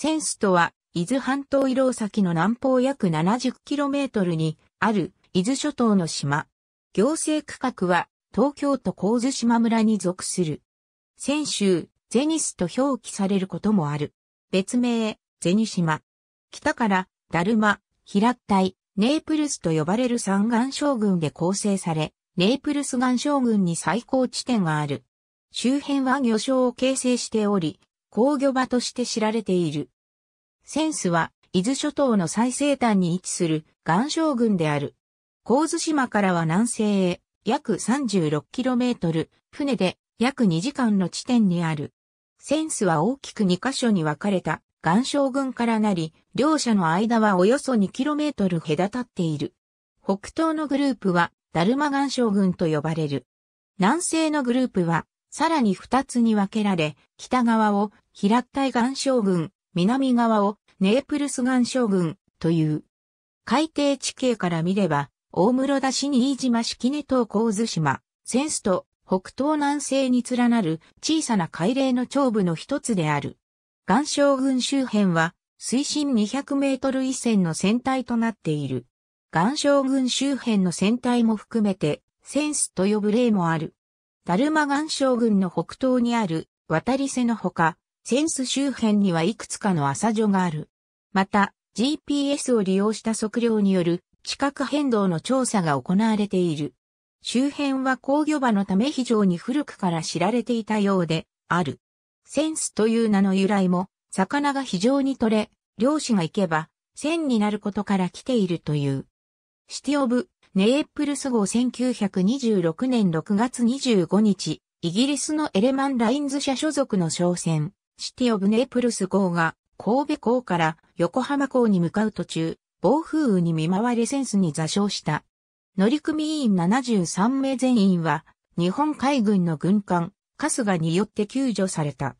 センスとは、伊豆半島移動先の南方約 70km にある伊豆諸島の島。行政区画は東京都神津島村に属する。泉州、ゼニスと表記されることもある。別名、ゼニ島。北から、ダルマ、平隊、ネープルスと呼ばれる三岩将軍で構成され、ネープルス岩将軍に最高地点がある。周辺は魚礁を形成しており、工業場として知られている。センスは、伊豆諸島の最西端に位置する岩礁群である。神津島からは南西へ約 36km、船で約2時間の地点にある。センスは大きく2カ所に分かれた岩礁群からなり、両者の間はおよそ 2km 隔たっている。北東のグループは、ダルマ岩礁群と呼ばれる。南西のグループは、さらに二つに分けられ、北側を平ったい岩礁群、南側をネープルス岩礁群という。海底地形から見れば、大室田市に飯島式根島神津島、センスと北東南西に連なる小さな海嶺の長部の一つである。岩礁群周辺は水深200メートル以線の船体となっている。岩礁群周辺の船体も含めて、センスと呼ぶ例もある。ダルマ岩礁群の北東にある渡り瀬のほか、センス周辺にはいくつかの朝所がある。また、GPS を利用した測量による地殻変動の調査が行われている。周辺は工業場のため非常に古くから知られていたようで、ある。センスという名の由来も、魚が非常に取れ、漁師が行けば、線になることから来ているという。シティオブ、ネープルス号1926年6月25日、イギリスのエレマン・ラインズ社所属の商船、シティ・オブ・ネープルス号が、神戸港から横浜港に向かう途中、暴風雨に見舞われセンスに座礁した。乗組員73名全員は、日本海軍の軍艦、カスガによって救助された。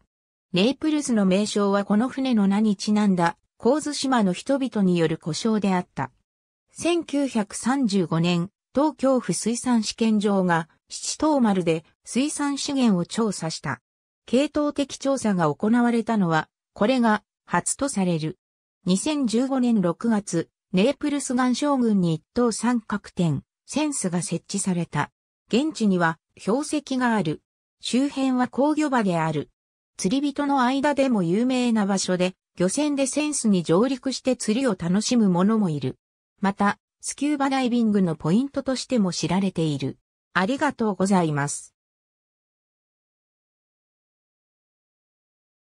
ネープルスの名称はこの船の名にちなんだ、神津島の人々による故障であった。1935年、東京府水産試験場が七島丸で水産資源を調査した。系統的調査が行われたのは、これが初とされる。2015年6月、ネープルス岩礁群に一等三角点、センスが設置された。現地には標石がある。周辺は工業場である。釣り人の間でも有名な場所で、漁船でセンスに上陸して釣りを楽しむ者もいる。また、スキューバダイビングのポイントとしても知られている。ありがとうございます。